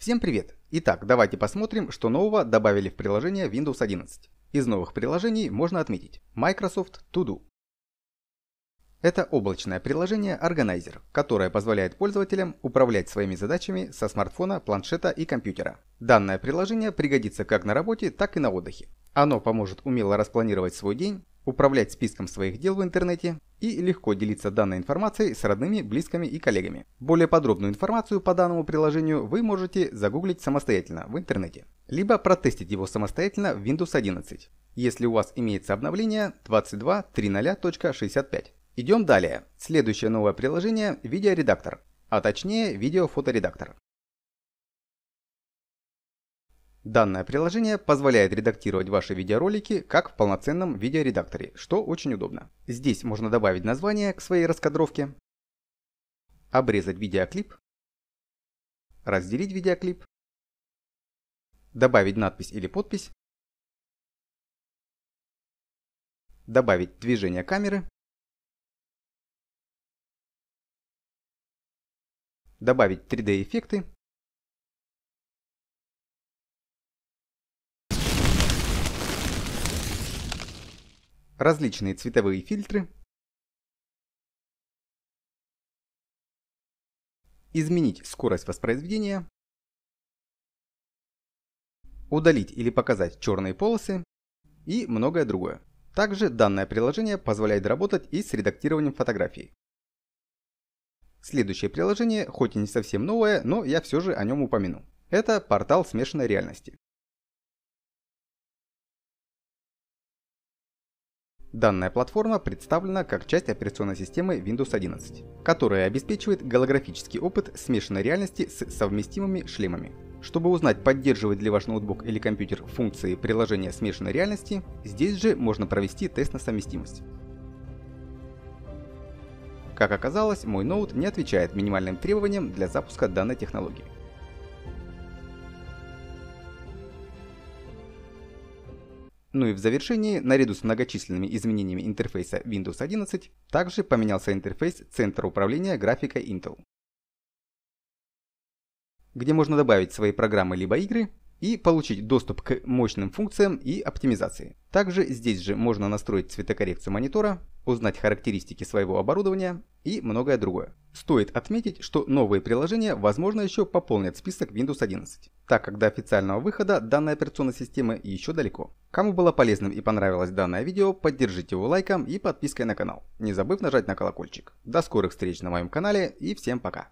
Всем привет! Итак, давайте посмотрим, что нового добавили в приложение Windows 11. Из новых приложений можно отметить Microsoft To Do. Это облачное приложение Organizer, которое позволяет пользователям управлять своими задачами со смартфона, планшета и компьютера. Данное приложение пригодится как на работе, так и на отдыхе. Оно поможет умело распланировать свой день, управлять списком своих дел в интернете и легко делиться данной информацией с родными, близкими и коллегами. Более подробную информацию по данному приложению вы можете загуглить самостоятельно в интернете, либо протестить его самостоятельно в Windows 11, если у вас имеется обновление 22.3.0.65. Идем далее. Следующее новое приложение – видеоредактор, а точнее видеофоторедактор. Данное приложение позволяет редактировать ваши видеоролики как в полноценном видеоредакторе, что очень удобно. Здесь можно добавить название к своей раскадровке, обрезать видеоклип, разделить видеоклип, добавить надпись или подпись, добавить движение камеры, добавить 3D-эффекты различные цветовые фильтры, изменить скорость воспроизведения, удалить или показать черные полосы и многое другое. Также данное приложение позволяет работать и с редактированием фотографий. Следующее приложение, хоть и не совсем новое, но я все же о нем упомяну. Это портал смешанной реальности. Данная платформа представлена как часть операционной системы Windows 11, которая обеспечивает голографический опыт смешанной реальности с совместимыми шлемами. Чтобы узнать, поддерживает ли ваш ноутбук или компьютер функции приложения смешанной реальности, здесь же можно провести тест на совместимость. Как оказалось, мой ноут не отвечает минимальным требованиям для запуска данной технологии. Ну и в завершении, наряду с многочисленными изменениями интерфейса Windows 11, также поменялся интерфейс Центра управления графикой Intel, где можно добавить свои программы либо игры, и получить доступ к мощным функциям и оптимизации. Также здесь же можно настроить цветокоррекцию монитора, узнать характеристики своего оборудования и многое другое. Стоит отметить, что новые приложения, возможно, еще пополнят список Windows 11, так как до официального выхода данной операционной системы еще далеко. Кому было полезным и понравилось данное видео, поддержите его лайком и подпиской на канал, не забыв нажать на колокольчик. До скорых встреч на моем канале и всем пока!